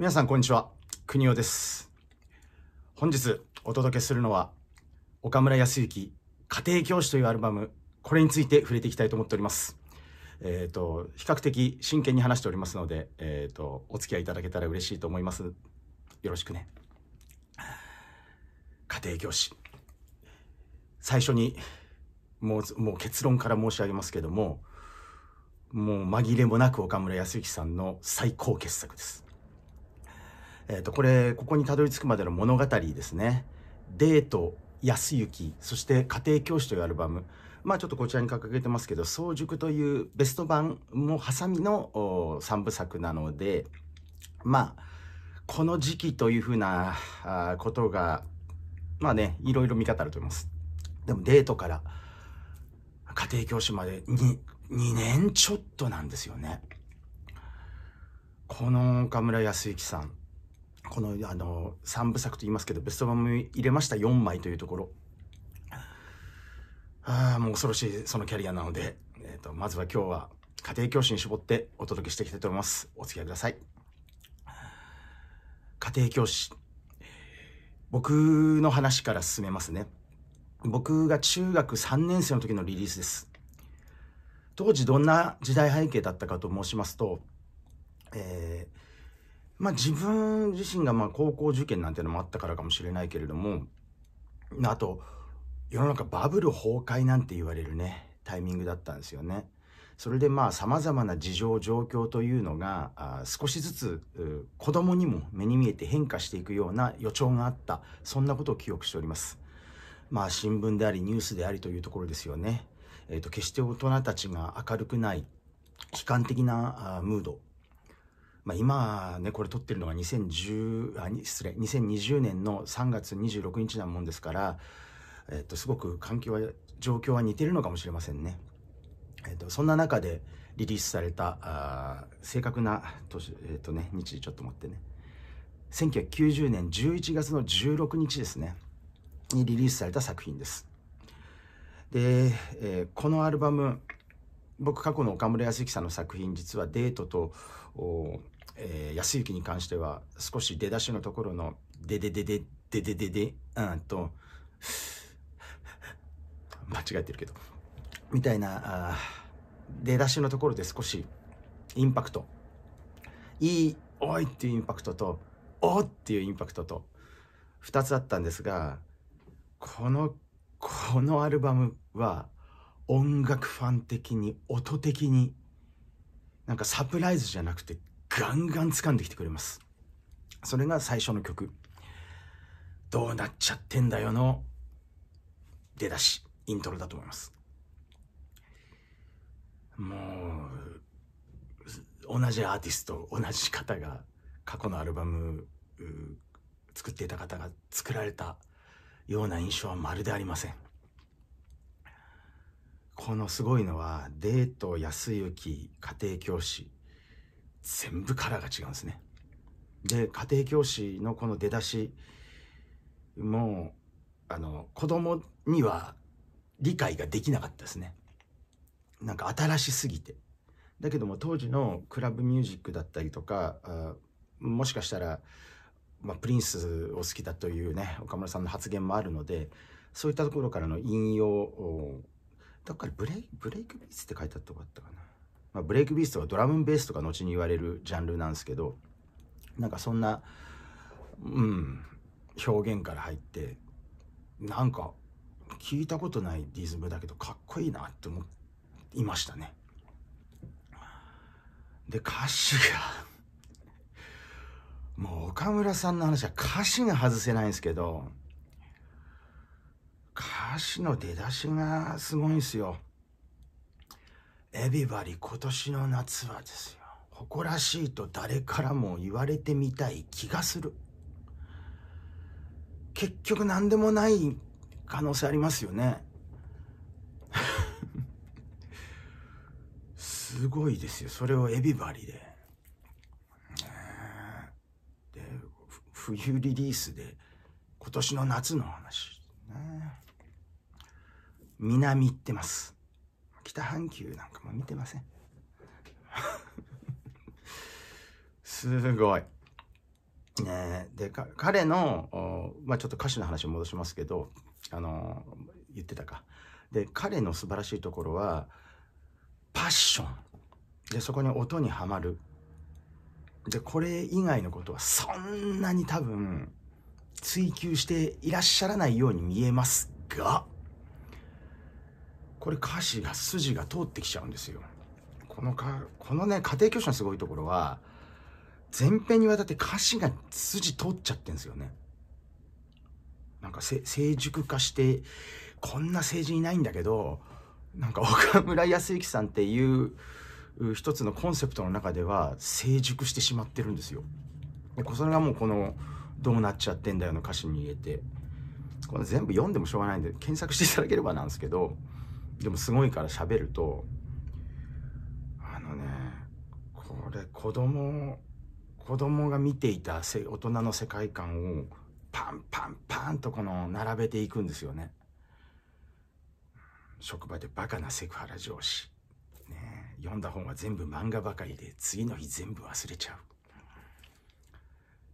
皆さんこんにちは国尾です本日お届けするのは岡村康之家庭教師というアルバムこれについて触れていきたいと思っておりますえっ、ー、と比較的真剣に話しておりますのでえっ、ー、とお付き合いいただけたら嬉しいと思いますよろしくね家庭教師最初にもうもう結論から申し上げますけどももう紛れもなく岡村康之さんの最高傑作ですえっ、ー、と、これ、ここにたどり着くまでの物語ですね。デート、安行、そして家庭教師というアルバム。まあちょっとこちらに掲げてますけど、早熟というベスト版もサみの3部作なので、まあ、この時期というふうなことが、まあね、いろいろ見方あると思います。でもデートから家庭教師まで2、2年ちょっとなんですよね。この岡村康之さん、このあの3部作と言いますけどベスト版も入れました4枚というところああもう恐ろしいそのキャリアなので、えーと、とまずは今日は家庭教師に絞ってお届けしていきたいと思いますお付き合いください家庭教師僕の話から進めますね僕が中学3年生の時のリリースです当時どんな時代背景だったかと申しますと、えーまあ自分自身がまあ高校受験なんてのもあったからかもしれないけれども、あと、世の中バブル崩壊なんて言われるね、タイミングだったんですよね。それでまあ様々な事情状況というのがあ少しずつ子供にも目に見えて変化していくような予兆があったそんなことを記憶しておりますまあ新聞でありニュースでありというところですよねえっ、ー、と決して大人たちが明るくない悲観的なムードまあ、今ね、これ撮ってるのが2010、あ、失礼、2020年の3月26日なもんですから、えっと、すごく環境は、状況は似てるのかもしれませんね。えっと、そんな中でリリースされた、あ正確な年、えっとね、日時ちょっと待ってね。1990年11月の16日ですね。にリリースされた作品です。で、えー、このアルバム、僕過去の岡村康之さんの作品実はデートとえー、安行に関しては少し出だしのところの「でででででででで」うんと 間違えてるけどみたいなあ出だしのところで少しインパクトいい「おい!」っていうインパクトと「お!」っていうインパクトと2つあったんですがこのこのアルバムは音楽ファン的に音的になんかサプライズじゃなくてガンガン掴んできてくれますそれが最初の曲「どうなっちゃってんだよ」の出だしイントロだと思いますもう同じアーティスト同じ方が過去のアルバム作っていた方が作られたような印象はまるでありませんこのすごいのはデート安行家庭教師全部カラーが違うんですねで家庭教師のこの出だしもうあの子供には理解ができなかったですねなんか新しすぎてだけども当時のクラブミュージックだったりとかあもしかしたら、まあ、プリンスを好きだというね岡村さんの発言もあるのでそういったところからの引用だからブレイブレイクビーツって書いてあったとこあったかなまあ、ブレイクビーストはドラムベースとか後に言われるジャンルなんですけどなんかそんなうん表現から入ってなんか聞いたことないリズムだけどかっこいいなって思いましたね。で歌詞が もう岡村さんの話は歌詞が外せないんですけど歌詞の出だしがすごいんですよ。エビバリ今年の夏はですよ誇らしいと誰からも言われてみたい気がする結局何でもない可能性ありますよね すごいですよそれをエビバリでで冬リリースで今年の夏の話、南行ってます北半球なんかも見てませんすごいねで彼の、まあ、ちょっと歌手の話を戻しますけどあの言ってたかで彼の素晴らしいところはパッションでそこに音にはまるでこれ以外のことはそんなに多分追求していらっしゃらないように見えますがこれ歌詞が筋が通ってきちゃうんですよこのかこのね家庭教師のすごいところは前編にわたって歌詞が筋通っちゃってんですよねなんか成熟化してこんな政治いないんだけどなんか岡村康之さんっていう一つのコンセプトの中では成熟してしまってるんですよ。でそれがもうこの「どうなっちゃってんだよ」の歌詞に入れてこれ全部読んでもしょうがないんで検索していただければなんですけどでもすごいから喋るとあのねこれ子供子供が見ていた大人の世界観をパンパンパンとこの並べていくんですよね。職場でバカなセクハラ上司、ね、読んだ本は全部漫画ばかりで次の日全部忘れちゃう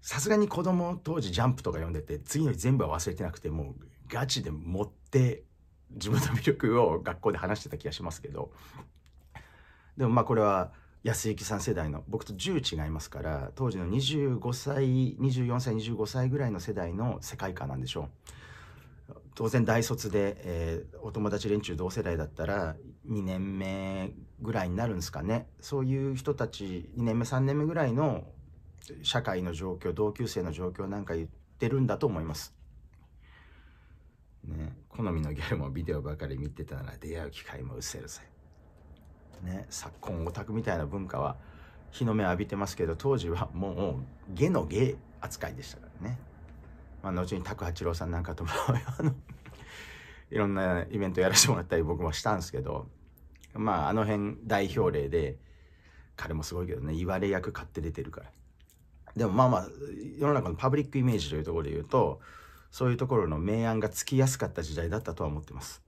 さすがに子供当時ジャンプとか読んでて次の日全部は忘れてなくてもうガチで持って自分の魅力を学校で話してた気がしますけどでもまあこれは安幸さん世代の僕と10違いますから当時の25歳24歳25歳ぐらいの世代の世界観なんでしょう当然大卒で、えー、お友達連中同世代だったら2年目ぐらいになるんですかねそういう人たち2年目3年目ぐらいの社会の状況同級生の状況なんか言ってるんだと思います。ね、好みのギャルもビデオばかり見てたなら出会う機会も失せるぜ。ね、昨今オタクみたいな文化は日の目浴びてますけど当時はもうゲの芸扱いでしたからね、まあ、後に拓八郎さんなんかともあの いろんなイベントやらせてもらったり僕もしたんですけどまああの辺代表例で彼もすごいけどね言われ役買って出てるからでもまあまあ世の中のパブリックイメージというところで言うとそういうところの明暗がつきやすかった時代だったとは思ってます。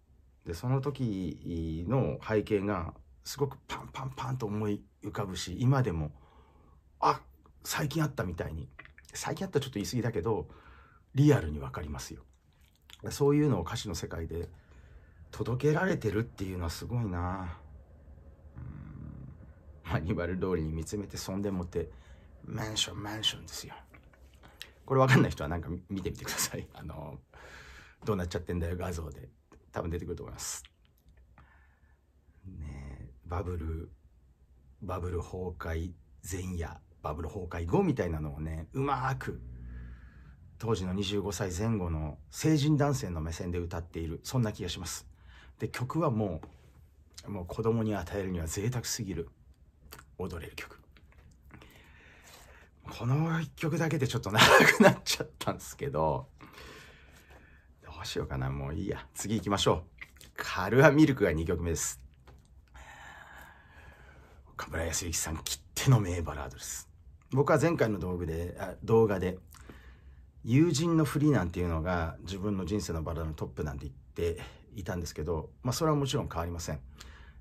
でその時の背景がすごくパンパンパンと思い浮かぶし今でもあ最近あったみたいに最近あったちょっと言い過ぎだけどリアルに分かりますよ。そういうのを歌詞の世界で届けられてるっていうのはすごいなマニバル通りに見つめてそんでもってマンションマンションですよ。これ分かんない人はなんか見てみてください。あの、どうなっちゃってんだよ画像で。多分出てくると思います。ねバブル、バブル崩壊前夜、バブル崩壊後みたいなのをね、うまく、当時の25歳前後の成人男性の目線で歌っている、そんな気がします。で、曲はもう、もう子供に与えるには贅沢すぎる、踊れる曲。この1曲だけでちょっと長くなっちゃったんですけど、どうしようかな。もういいや。次行きましょう。カルアミルクが2曲目です。岡村康之さんきっての名バラードです。僕は前回の動画で、あ動画で、友人のフリーなんていうのが自分の人生のバラのトップなんて言っていたんですけど、まあそれはもちろん変わりません。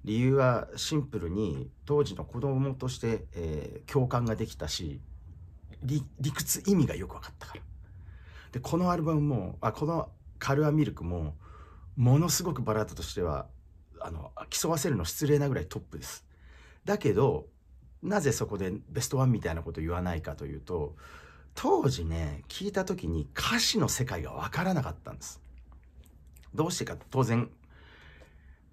理由はシンプルに当時の子供として、えー、共感ができたし理理屈意味がよく分かったからでこのアルバムもあこの「カルアミルクも」ものすごくバラードとしてはあの競わせるの失礼なぐらいトップですだけどなぜそこでベストワンみたいなこと言わないかというと当時ね聞いた時に歌詞の世界が分からなかったんですどうしてか当然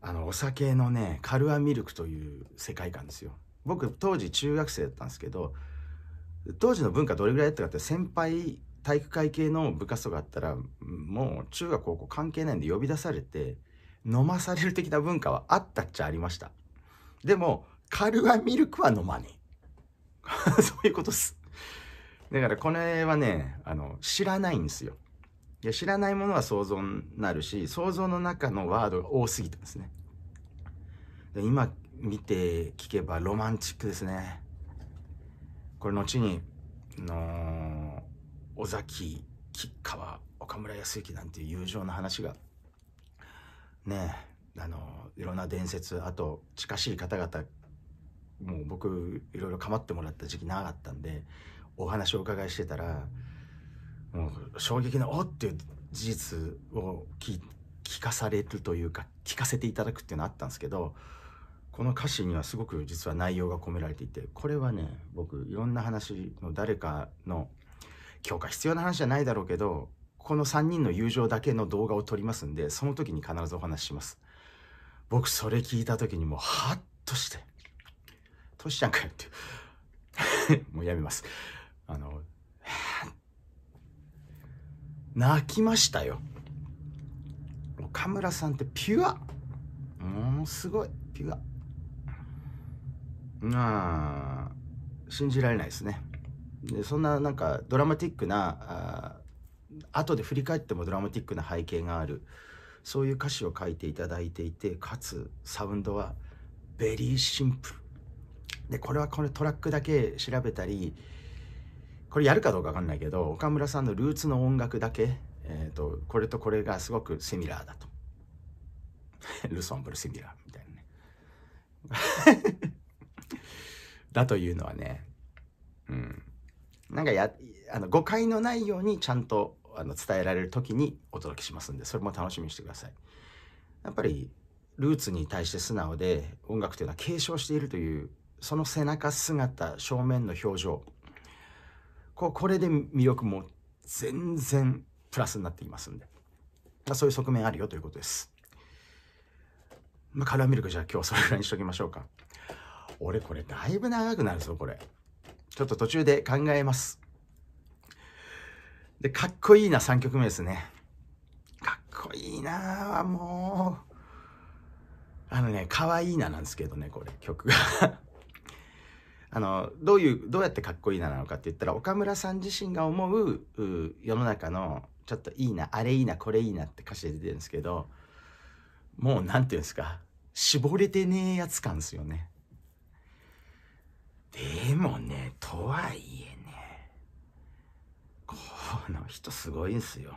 あのお酒のねカルアミルクという世界観ですよ僕当時中学生だったんですけど当時の文化どれぐらいだったかって先輩体育会系の部活とかあったらもう中学高校関係ないんで呼び出されて飲まされる的な文化はあったっちゃありましたでもカルアミルクは飲まねえ そういうことっすだからこれはねあの知らないんですよいや知らないものは想像になるし想像の中のワードが多すぎたんですね今見て聞けばロマンチックですねこれ後に、の尾崎吉川岡村康之なんていう友情の話がねあのいろんな伝説あと近しい方々もう僕いろいろ構ってもらった時期長かったんでお話をお伺いしてたらもう衝撃の「おっ!」っていう事実を聞かされるというか聞かせていただくっていうのあったんですけどこの歌詞にはすごく実は内容が込められていてこれはね僕いろんな話の誰かの日化必要な話じゃないだろうけどこの3人の友情だけの動画を撮りますんでその時に必ずお話しします僕それ聞いた時にもうハッとして「トシちゃんかよ」って もうやめますあの泣きましたよ岡村さんってピュアものすごいピュアまあ、信じられないですね。でそんななんかドラマティックなあ後で振り返ってもドラマティックな背景があるそういう歌詞を書いていただいていてかつサウンドはベリーシンプルでこれはこのトラックだけ調べたりこれやるかどうか分かんないけど岡村さんのルーツの音楽だけ、えーと、これとこれがすごくセミラーだとルソンブルセミラーみたいなねだというのはね、うん。なんかや、あの、誤解のないようにちゃんとあの伝えられる時にお届けしますんで、それも楽しみにしてください。やっぱり、ルーツに対して素直で、音楽というのは継承しているという、その背中姿、正面の表情、こう、これで魅力も全然プラスになっていますんで、まあ、そういう側面あるよということです。まあ、カラーミルクじゃあ今日それぐらいにしときましょうか。俺これだいぶ長くなるぞ、これ。ちょっと途中で考えます。で、かっこいいな3曲目ですね。かっこいいなあもう。あのね、かわいいななんですけどね、これ、曲が あの、どういう、どうやってかっこいいななのかって言ったら、岡村さん自身が思う世の中の、ちょっといいな、あれいいな、これいいなって歌詞で出てるんですけど、もう何て言うんですか、絞れてねえやつ感ですよね。でもね、とはいえね、この人すごいんすよ。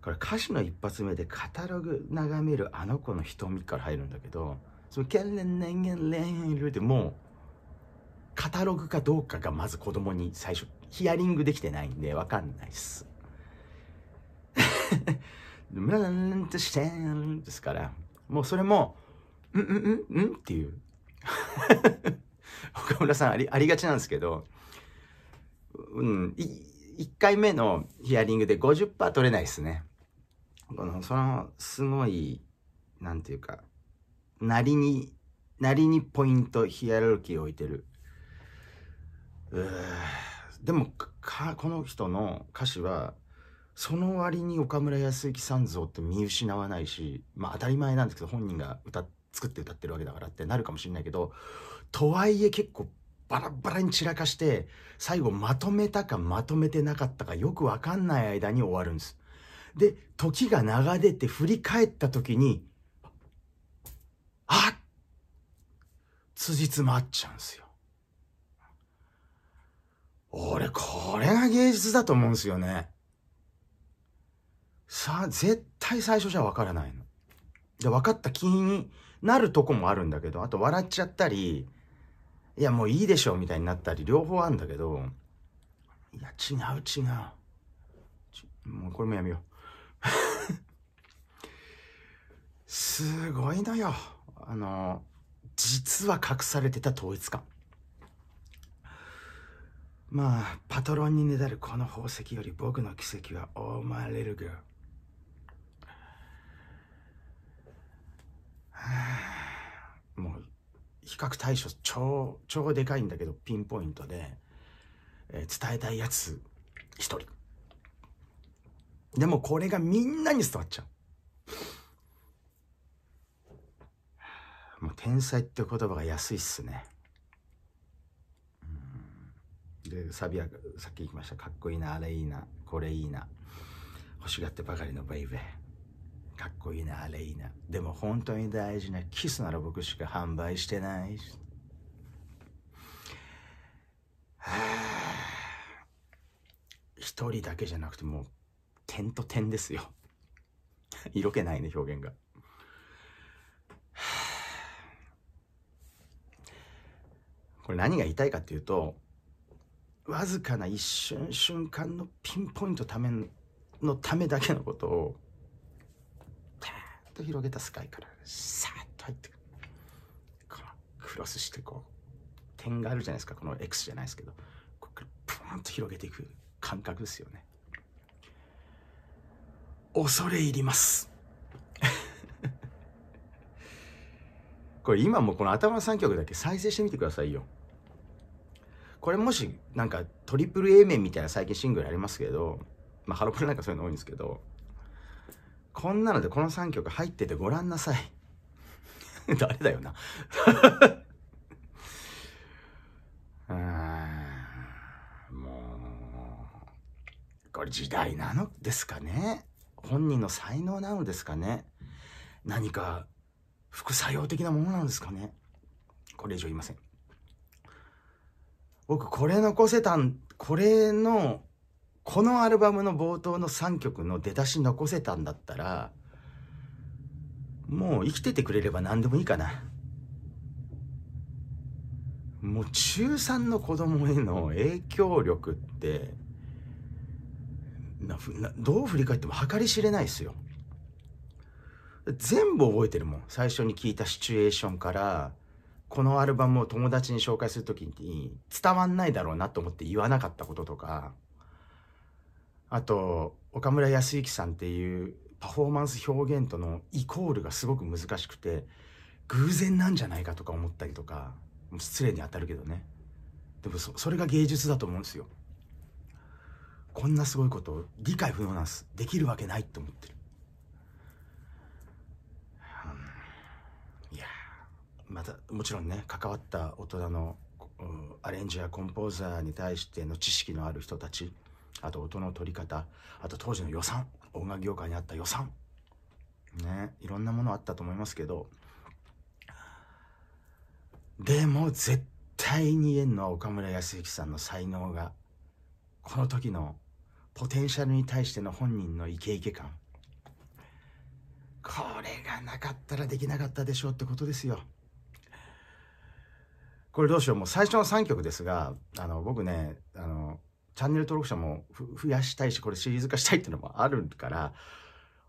これ歌詞の一発目でカタログ眺めるあの子の瞳から入るんだけど、そのキャレンレンゲンレンルでもう、カタログかどうかがまず子供に最初ヒアリングできてないんでわかんないっす。ムラんとしてんですから、もうそれも、うんうんうんうんっていう。岡村さんありありがちなんですけど、うん、1回目のヒアリングで50%取れないですね。この、その、すごい、なんていうか、なりに、なりにポイント、ヒアルキーを置いてる。でも、か、この人の歌詞は、その割に岡村康之さん像って見失わないし、まあ当たり前なんですけど、本人が歌って。作って歌ってるわけだからってなるかもしれないけどとはいえ結構バラバラに散らかして最後まとめたかまとめてなかったかよくわかんない間に終わるんです。で時が流れて振り返った時にあっ辻褄まっちゃうんですよ。俺これが芸術だと思うんですよね。さあ絶対最初じゃわからないの。で分かった気になるとこもあるんだけど、あと笑っちゃったり、いやもういいでしょみたいになったり、両方あるんだけど、いや違う違う。もうこれもやめよう。すごいのよ。あの、実は隠されてた統一感。まあ、パトロンにねだるこの宝石より僕の奇跡は思われるー。もう比較対象超超でかいんだけどピンポイントで、えー、伝えたいやつ1人でもこれがみんなに伝わっちゃうもう天才って言葉が安いっすねでサビはさっき言いましたかっこいいなあれいいなこれいいな欲しがってばかりのベイベーかっこいいなあれいいなでも本当に大事なキスなら僕しか販売してないはあ一人だけじゃなくてもう点と点ですよ色気ないね表現が、はあ、これ何が言いたいかっていうとわずかな一瞬瞬間のピンポイントためのためだけのことをと広げたスカイからさっと入ってくるクロスしてこう点があるじゃないですかこの X じゃないですけどこっからプーンと広げていく感覚ですよね恐れ入ります これ今もこの頭の3曲だけ再生してみてくださいよこれもしなんかトリプル A 面みたいな最近シングルありますけどまあハロプロなんかそういうの多いんですけどこんなのでこの3曲入っててごらんなさい。誰だよな もう、これ時代なのですかね本人の才能なのですかね何か副作用的なものなんですかねこれ以上言いません。僕、これ残せたん、これのこのアルバムの冒頭の3曲の出だし残せたんだったらもう生きててくれれば何でもいいかなもう中3の子供への影響力ってどう振り返っても計り知れないですよ全部覚えてるもん最初に聞いたシチュエーションからこのアルバムを友達に紹介する時に伝わんないだろうなと思って言わなかったこととかあと岡村康之さんっていうパフォーマンス表現とのイコールがすごく難しくて偶然なんじゃないかとか思ったりとか失礼に当たるけどねでもそれが芸術だと思うんですよこんなすごいこと理解不能なんですできるわけないって思ってる、うん、いやまたもちろんね関わった大人のアレンジやコンポーザーに対しての知識のある人たちあと音の取り方あと当時の予算音楽業界にあった予算ねいろんなものあったと思いますけどでも絶対に言えんのは岡村康之さんの才能がこの時のポテンシャルに対しての本人のイケイケ感これがなかったらできなかったでしょうってことですよこれどうしようもう最初の3曲ですがあの僕ねあのチャンネル登録者も増やしたいし、これシリーズ化したいっていうのもあるから、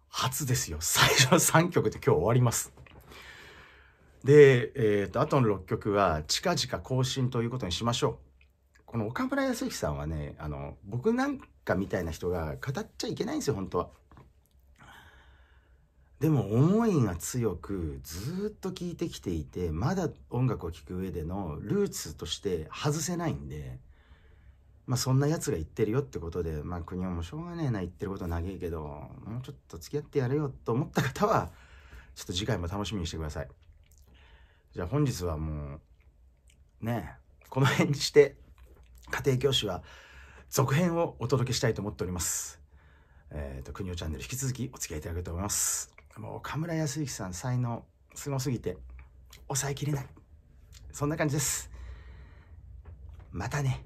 初ですよ。最初の3曲で今日終わります。で、えっ、と、あとの6曲は近々更新ということにしましょう。この岡村康之さんはね、あの、僕なんかみたいな人が語っちゃいけないんですよ、本当は。でも思いが強くずっと聴いてきていてまだ音楽を聴く上でのルーツとして外せないんでまあ、そんな奴が言ってるよってことで、まあ、国はもうしょうがねえな言ってること長いけどもうちょっと付き合ってやれよと思った方はちょっと次回も楽しみにしてくださいじゃあ本日はもうねえこの辺にして家庭教師は続編をお届けしたいと思っておりますえっ、ー、と国尾チャンネル引き続きお付き合いいただけと思いますもう岡村康之さん才能すごすぎて抑えきれないそんな感じですまたね